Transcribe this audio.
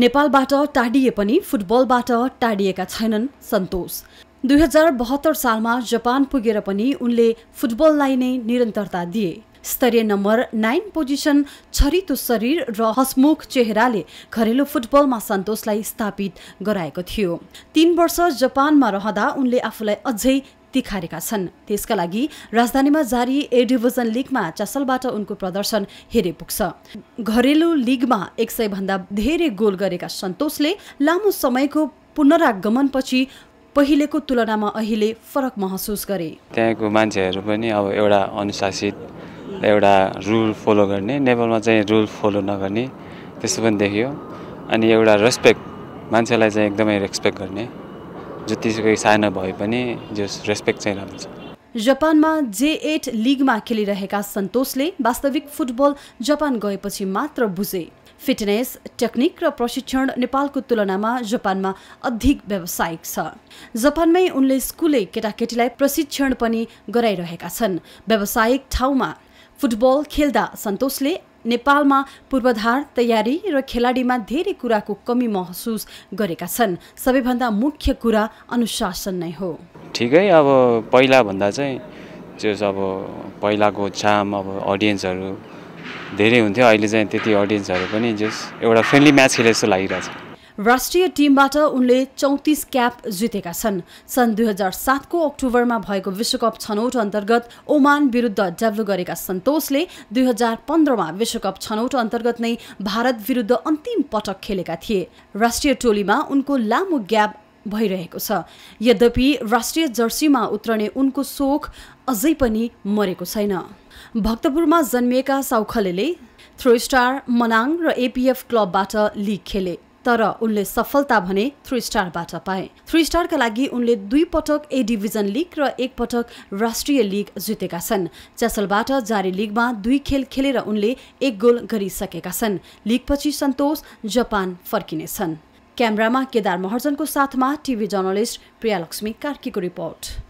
नेपालबाट टाढिए पनि फुटबलबाट टाढिएका छैनन् सन्तोष दुई हजार बहत्तर सालमा जापान पुगेर पनि उनले फुटबललाई नै निरन्तरता दिए स्तरीय नम्बर नाइन पोजिसन छरितो शरीर र हसमुख चेहराले घरेलु फुटबलमा सन्तोषलाई स्थापित गराएको थियो तीन वर्ष जापानमा रहँदा उनले आफूलाई अझै तिखारेका छन् त्यसका लागि राजधानीमा जारी ए डिभिजन लिगमा चसलबाट उनको प्रदर्शन हेरे पुग्छ घरेलु लिगमा एक सय भन्दा धेरै गोल गरेका सन्तोषले लामो समयको पुनरागमनपछि पहिलेको तुलनामा अहिले फरक महसुस गरे त्यहाँको मान्छेहरू पनि अब एउटा अनुशासित एउटा रुल फलो गर्ने नेपालमा चाहिँ रुल फलो नगर्ने त्यस्तो पनि देखियो अनि एउटा रेस्पेक्ट मान्छेलाई चाहिँ एकदमै रेस्पेक्ट गर्ने जतिसुकै सानो भए पनि जस रेस्पेक्ट चाहिँ राम्रो छ जापानमा जे एट लिगमा खेलिरहेका सन्तोषले वास्तविक फुटबल जापान गएपछि मात्र बुझे फिटनेस टेक्निक र प्रशिक्षण नेपालको तुलनामा जापानमा अधिक व्यावसायिक छ जापानमै उनले स्कुलै केटाकेटीलाई प्रशिक्षण पनि गराइरहेका छन् व्यावसायिक ठाउँमा फुटबल खेल्दा सन्तोषले नेपालमा पूर्वाधार तयारी र खेलाडीमा धेरै कुराको कमी महसुस गरेका छन् सबैभन्दा मुख्य कुरा अनुशासन नै हो ठिकै अब पहिलाभन्दा चाहिँ त्यो अब पहिलाको जाम अब अडियन्सहरू धेरै हुन्थ्यो अहिले चाहिँ त्यति अडियन्सहरू पनि जस एउटा फ्रेन्डली म्याच खेले जस्तो लागिरहेछ राष्ट्रिय टिमबाट उनले चौतिस क्याप जितेका छन् सन् दुई हजार सातको अक्टोबरमा भएको विश्वकप छनौट अन्तर्गत ओमान विरुद्ध डेभ्लो गरेका सन्तोषले दुई हजार पन्ध्रमा विश्वकप छनौट अन्तर्गत नै भारत विरुद्ध अन्तिम पटक खेलेका थिए राष्ट्रिय टोलीमा उनको लामो ग्याप भइरहेको छ यद्यपि राष्ट्रिय जर्सीमा उत्रने उनको सोख अझै पनि मरेको छैन भक्तपुरमा जन्मिएका साउखलेले थ्रो स्टार मनाङ र एपिएफ क्लबबाट लिग खेले तर उनले सफलता भने थ्री स्टारबाट पाए थ्री स्टारका लागि उनले दुई पटक ए डिभिजन लिग र एक पटक राष्ट्रिय लिग जितेका छन् च्यासलबाट जारी लिगमा दुई खेल खेलेर उनले एक गोल गरिसकेका छन् लिगपछि सन्तोष जापान फर्किनेछन् क्यामरामा केदार महर्जनको साथमा टिभी जर्नलिस्ट प्रियालक्ष्मी कार्कीको रिपोर्ट